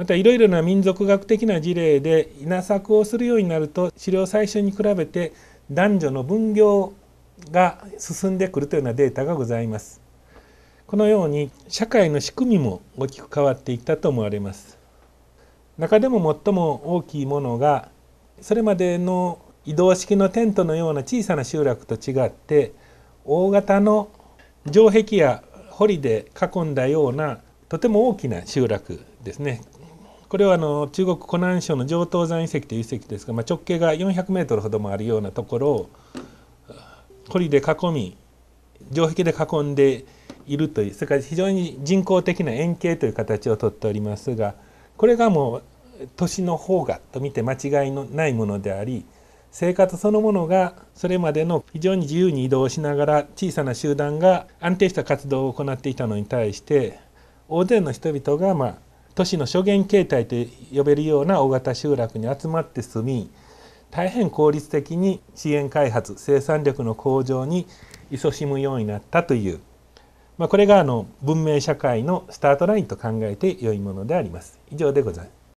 またいろいろな民族学的な事例で稲作をするようになると狩猟採集に比べて男女の分業が進んでくるというようなデータがございます。このように社会の仕組みも大きく変わっていったと思われます中でも最も大きいものがそれまでの移動式のテントのような小さな集落と違って大型の城壁や堀で囲んだようなとても大きな集落ですねこれはあの中国湖南省の上東山遺跡という遺跡ですが、まあ、直径が400メートルほどもあるようなところを堀で囲み城壁で囲んでいるというそれから非常に人工的な円形という形をとっておりますがこれがもう都市の方がと見て間違いのないものであり生活そのものがそれまでの非常に自由に移動しながら小さな集団が安定した活動を行っていたのに対して大勢の人々がまあ都市の諸元形態と呼べるような大型集落に集まって住み大変効率的に資源開発生産力の向上に勤しむようになったという、まあ、これがあの文明社会のスタートラインと考えて良いものであります。以上でございます。